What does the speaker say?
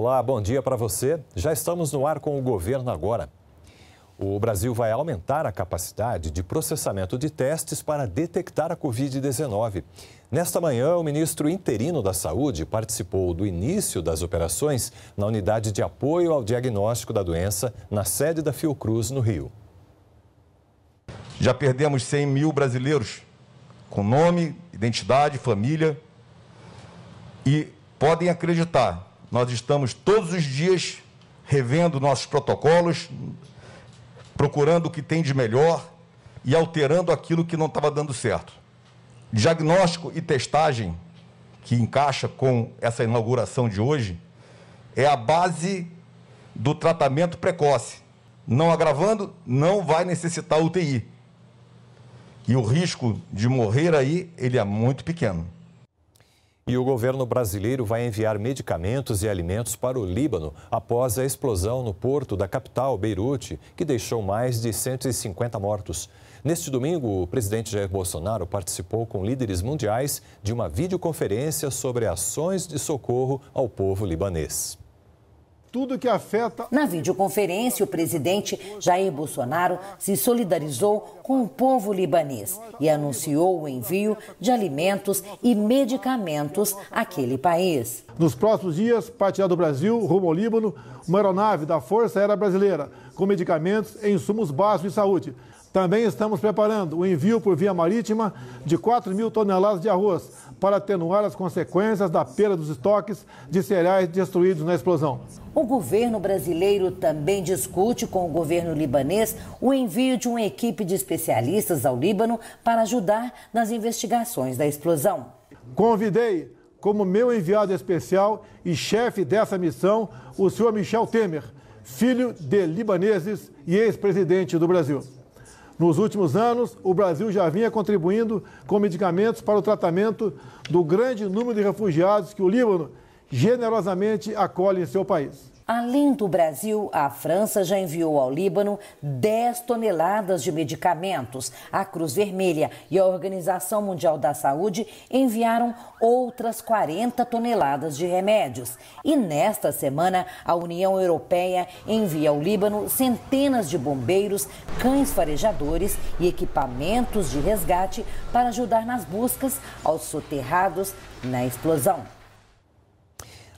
Olá, bom dia para você. Já estamos no ar com o governo agora. O Brasil vai aumentar a capacidade de processamento de testes para detectar a Covid-19. Nesta manhã, o ministro interino da Saúde participou do início das operações na unidade de apoio ao diagnóstico da doença, na sede da Fiocruz, no Rio. Já perdemos 100 mil brasileiros com nome, identidade, família e podem acreditar nós estamos todos os dias revendo nossos protocolos, procurando o que tem de melhor e alterando aquilo que não estava dando certo. Diagnóstico e testagem, que encaixa com essa inauguração de hoje, é a base do tratamento precoce. Não agravando, não vai necessitar UTI. E o risco de morrer aí, ele é muito pequeno. E o governo brasileiro vai enviar medicamentos e alimentos para o Líbano após a explosão no porto da capital, Beirute, que deixou mais de 150 mortos. Neste domingo, o presidente Jair Bolsonaro participou com líderes mundiais de uma videoconferência sobre ações de socorro ao povo libanês tudo que afeta. Na videoconferência, o presidente Jair Bolsonaro se solidarizou com o povo libanês e anunciou o envio de alimentos e medicamentos àquele país. Nos próximos dias, partirá do Brasil, rumo ao Líbano, uma aeronave da Força Aérea Brasileira, com medicamentos e insumos básicos de saúde. Também estamos preparando o envio por via marítima de 4 mil toneladas de arroz para atenuar as consequências da perda dos estoques de cereais destruídos na explosão. O governo brasileiro também discute com o governo libanês o envio de uma equipe de especialistas ao Líbano para ajudar nas investigações da explosão. Convidei como meu enviado especial e chefe dessa missão, o senhor Michel Temer, filho de libaneses e ex-presidente do Brasil. Nos últimos anos, o Brasil já vinha contribuindo com medicamentos para o tratamento do grande número de refugiados que o Líbano generosamente acolhe em seu país. Além do Brasil, a França já enviou ao Líbano 10 toneladas de medicamentos. A Cruz Vermelha e a Organização Mundial da Saúde enviaram outras 40 toneladas de remédios. E nesta semana, a União Europeia envia ao Líbano centenas de bombeiros, cães farejadores e equipamentos de resgate para ajudar nas buscas aos soterrados na explosão.